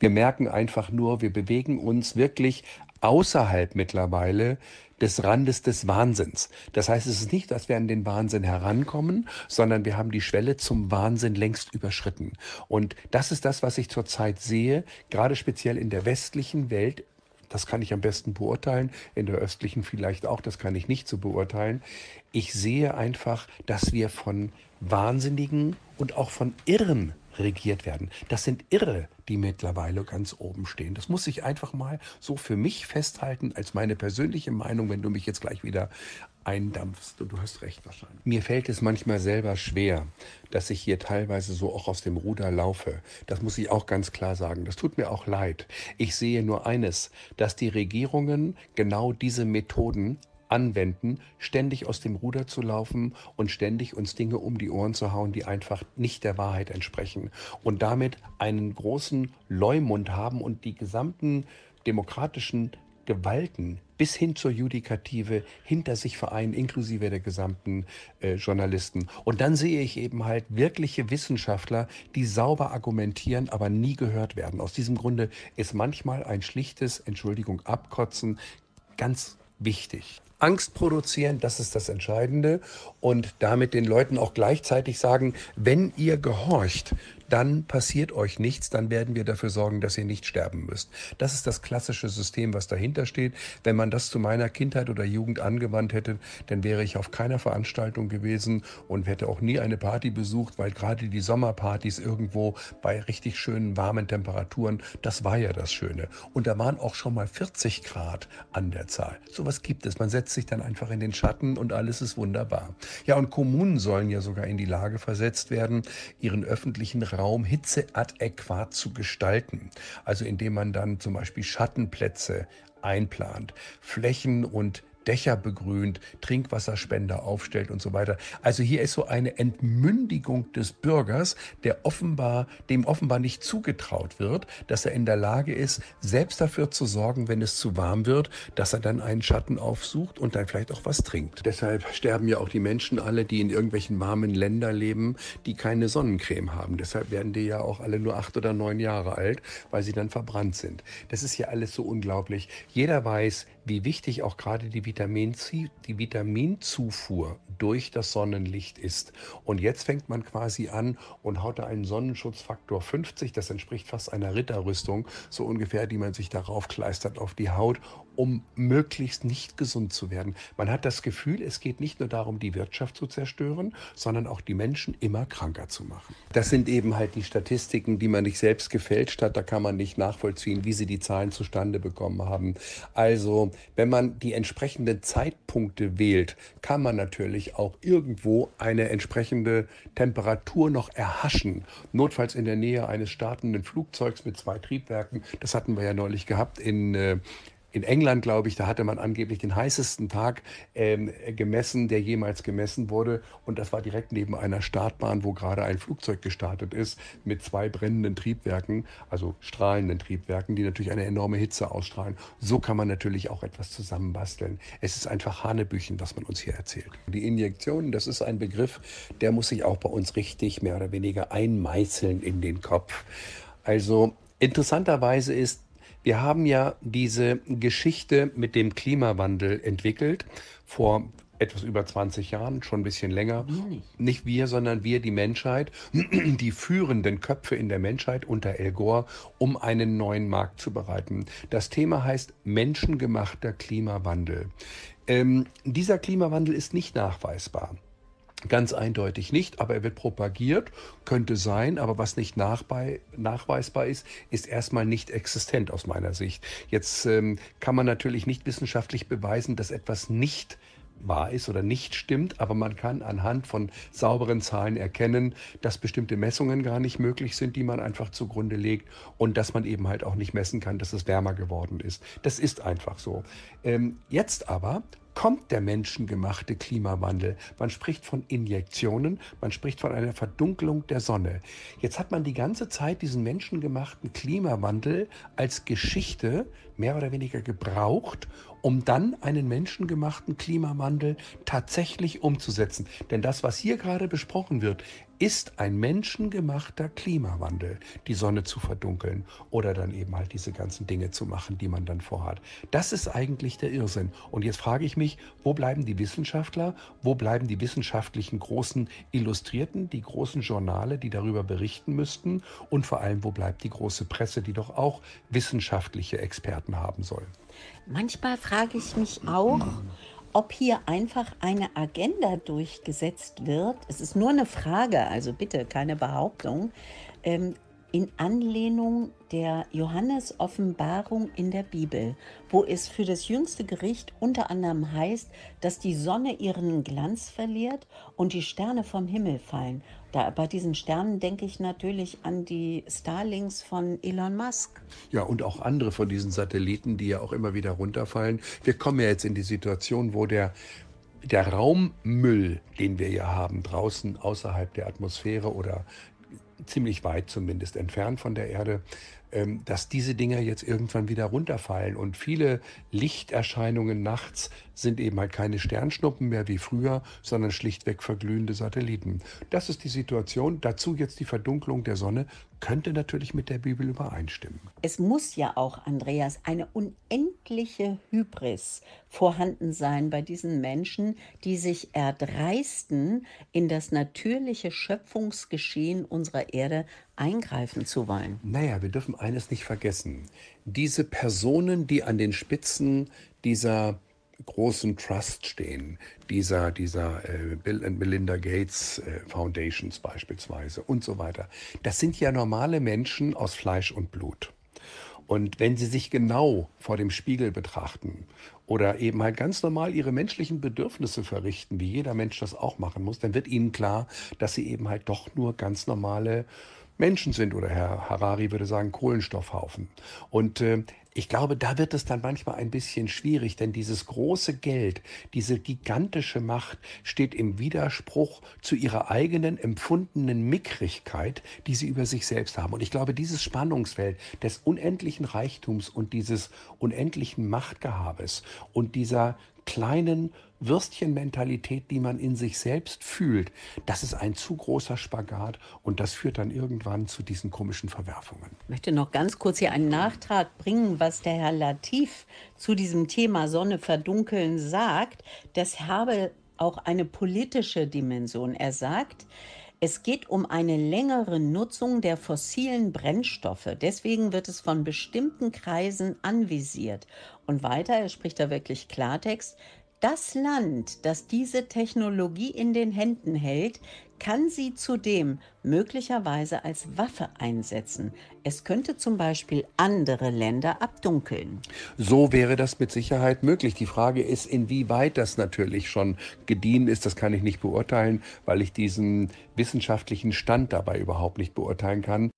Wir merken einfach nur, wir bewegen uns wirklich außerhalb mittlerweile des Randes des Wahnsinns. Das heißt, es ist nicht, dass wir an den Wahnsinn herankommen, sondern wir haben die Schwelle zum Wahnsinn längst überschritten. Und das ist das, was ich zurzeit sehe, gerade speziell in der westlichen Welt. Das kann ich am besten beurteilen, in der östlichen vielleicht auch, das kann ich nicht so beurteilen. Ich sehe einfach, dass wir von Wahnsinnigen und auch von Irren regiert werden. Das sind Irre, die mittlerweile ganz oben stehen. Das muss ich einfach mal so für mich festhalten als meine persönliche Meinung, wenn du mich jetzt gleich wieder eindampfst. Und du hast recht wahrscheinlich. Mir fällt es manchmal selber schwer, dass ich hier teilweise so auch aus dem Ruder laufe. Das muss ich auch ganz klar sagen. Das tut mir auch leid. Ich sehe nur eines, dass die Regierungen genau diese Methoden anwenden, ständig aus dem Ruder zu laufen und ständig uns Dinge um die Ohren zu hauen, die einfach nicht der Wahrheit entsprechen und damit einen großen Leumund haben und die gesamten demokratischen Gewalten bis hin zur Judikative hinter sich vereinen, inklusive der gesamten äh, Journalisten. Und dann sehe ich eben halt wirkliche Wissenschaftler, die sauber argumentieren, aber nie gehört werden. Aus diesem Grunde ist manchmal ein schlichtes, Entschuldigung, Abkotzen ganz wichtig. Angst produzieren, das ist das Entscheidende. Und damit den Leuten auch gleichzeitig sagen, wenn ihr gehorcht, dann passiert euch nichts, dann werden wir dafür sorgen, dass ihr nicht sterben müsst. Das ist das klassische System, was dahinter steht. Wenn man das zu meiner Kindheit oder Jugend angewandt hätte, dann wäre ich auf keiner Veranstaltung gewesen und hätte auch nie eine Party besucht, weil gerade die Sommerpartys irgendwo bei richtig schönen warmen Temperaturen, das war ja das Schöne. Und da waren auch schon mal 40 Grad an der Zahl. Sowas gibt es. Man setzt versetzt sich dann einfach in den Schatten und alles ist wunderbar. Ja, und Kommunen sollen ja sogar in die Lage versetzt werden, ihren öffentlichen Raum hitzeadäquat zu gestalten. Also indem man dann zum Beispiel Schattenplätze einplant, Flächen und Dächer begrünt, Trinkwasserspender aufstellt und so weiter. Also hier ist so eine Entmündigung des Bürgers, der offenbar, dem offenbar nicht zugetraut wird, dass er in der Lage ist, selbst dafür zu sorgen, wenn es zu warm wird, dass er dann einen Schatten aufsucht und dann vielleicht auch was trinkt. Deshalb sterben ja auch die Menschen alle, die in irgendwelchen warmen Ländern leben, die keine Sonnencreme haben. Deshalb werden die ja auch alle nur acht oder neun Jahre alt, weil sie dann verbrannt sind. Das ist ja alles so unglaublich. Jeder weiß, wie wichtig auch gerade die, Vitamin die Vitaminzufuhr durch das Sonnenlicht ist. Und jetzt fängt man quasi an und haut da einen Sonnenschutzfaktor 50, das entspricht fast einer Ritterrüstung, so ungefähr, die man sich darauf kleistert auf die Haut, um möglichst nicht gesund zu werden. Man hat das Gefühl, es geht nicht nur darum, die Wirtschaft zu zerstören, sondern auch die Menschen immer kranker zu machen. Das sind eben halt die Statistiken, die man nicht selbst gefälscht hat. Da kann man nicht nachvollziehen, wie sie die Zahlen zustande bekommen haben. Also, wenn man die entsprechenden Zeitpunkte wählt, kann man natürlich auch irgendwo eine entsprechende Temperatur noch erhaschen. Notfalls in der Nähe eines startenden Flugzeugs mit zwei Triebwerken. Das hatten wir ja neulich gehabt in äh, in England, glaube ich, da hatte man angeblich den heißesten Tag ähm, gemessen, der jemals gemessen wurde. Und das war direkt neben einer Startbahn, wo gerade ein Flugzeug gestartet ist mit zwei brennenden Triebwerken, also strahlenden Triebwerken, die natürlich eine enorme Hitze ausstrahlen. So kann man natürlich auch etwas zusammenbasteln. Es ist einfach Hanebüchen, was man uns hier erzählt. Die Injektion, das ist ein Begriff, der muss sich auch bei uns richtig mehr oder weniger einmeißeln in den Kopf. Also interessanterweise ist wir haben ja diese Geschichte mit dem Klimawandel entwickelt vor etwas über 20 Jahren, schon ein bisschen länger. nicht. nicht. wir, sondern wir, die Menschheit, die führenden Köpfe in der Menschheit unter El Gore, um einen neuen Markt zu bereiten. Das Thema heißt menschengemachter Klimawandel. Ähm, dieser Klimawandel ist nicht nachweisbar. Ganz eindeutig nicht, aber er wird propagiert, könnte sein, aber was nicht nachweisbar ist, ist erstmal nicht existent aus meiner Sicht. Jetzt ähm, kann man natürlich nicht wissenschaftlich beweisen, dass etwas nicht wahr ist oder nicht stimmt, aber man kann anhand von sauberen Zahlen erkennen, dass bestimmte Messungen gar nicht möglich sind, die man einfach zugrunde legt und dass man eben halt auch nicht messen kann, dass es wärmer geworden ist. Das ist einfach so. Ähm, jetzt aber kommt der menschengemachte Klimawandel? Man spricht von Injektionen, man spricht von einer Verdunklung der Sonne. Jetzt hat man die ganze Zeit diesen menschengemachten Klimawandel als Geschichte mehr oder weniger gebraucht, um dann einen menschengemachten Klimawandel tatsächlich umzusetzen. Denn das, was hier gerade besprochen wird, ist ein menschengemachter Klimawandel, die Sonne zu verdunkeln oder dann eben halt diese ganzen Dinge zu machen, die man dann vorhat. Das ist eigentlich der Irrsinn. Und jetzt frage ich mich, wo bleiben die Wissenschaftler, wo bleiben die wissenschaftlichen großen Illustrierten, die großen Journale, die darüber berichten müssten und vor allem, wo bleibt die große Presse, die doch auch wissenschaftliche Experten haben soll. Manchmal frage ich mich auch, ob hier einfach eine Agenda durchgesetzt wird. Es ist nur eine Frage, also bitte keine Behauptung. Ähm, in Anlehnung der Johannes-Offenbarung in der Bibel, wo es für das jüngste Gericht unter anderem heißt, dass die Sonne ihren Glanz verliert und die Sterne vom Himmel fallen. Da, bei diesen Sternen denke ich natürlich an die Starlings von Elon Musk. Ja, und auch andere von diesen Satelliten, die ja auch immer wieder runterfallen. Wir kommen ja jetzt in die Situation, wo der der Raummüll, den wir ja haben draußen außerhalb der Atmosphäre oder ziemlich weit zumindest entfernt von der Erde. Ähm, dass diese Dinger jetzt irgendwann wieder runterfallen. Und viele Lichterscheinungen nachts sind eben halt keine Sternschnuppen mehr wie früher, sondern schlichtweg verglühende Satelliten. Das ist die Situation. Dazu jetzt die Verdunklung der Sonne könnte natürlich mit der Bibel übereinstimmen. Es muss ja auch, Andreas, eine unendliche Hybris vorhanden sein bei diesen Menschen, die sich erdreisten, in das natürliche Schöpfungsgeschehen unserer Erde eingreifen zu wollen. Naja, wir dürfen eines nicht vergessen. Diese Personen, die an den Spitzen dieser großen Trust stehen, dieser, dieser äh, Bill and Melinda Gates äh, Foundations beispielsweise und so weiter, das sind ja normale Menschen aus Fleisch und Blut. Und wenn sie sich genau vor dem Spiegel betrachten oder eben halt ganz normal ihre menschlichen Bedürfnisse verrichten, wie jeder Mensch das auch machen muss, dann wird ihnen klar, dass sie eben halt doch nur ganz normale Menschen sind oder Herr Harari würde sagen Kohlenstoffhaufen. Und äh, ich glaube, da wird es dann manchmal ein bisschen schwierig, denn dieses große Geld, diese gigantische Macht steht im Widerspruch zu ihrer eigenen empfundenen Mickrigkeit, die sie über sich selbst haben. Und ich glaube, dieses Spannungsfeld des unendlichen Reichtums und dieses unendlichen Machtgehabes und dieser kleinen Würstchenmentalität, die man in sich selbst fühlt, das ist ein zu großer Spagat und das führt dann irgendwann zu diesen komischen Verwerfungen. Ich möchte noch ganz kurz hier einen Nachtrag bringen, was der Herr Latif zu diesem Thema Sonne verdunkeln sagt. Das habe auch eine politische Dimension. Er sagt, es geht um eine längere Nutzung der fossilen Brennstoffe. Deswegen wird es von bestimmten Kreisen anvisiert. Und weiter, er spricht da wirklich Klartext, das Land, das diese Technologie in den Händen hält, kann sie zudem möglicherweise als Waffe einsetzen. Es könnte zum Beispiel andere Länder abdunkeln. So wäre das mit Sicherheit möglich. Die Frage ist, inwieweit das natürlich schon gediehen ist. Das kann ich nicht beurteilen, weil ich diesen wissenschaftlichen Stand dabei überhaupt nicht beurteilen kann.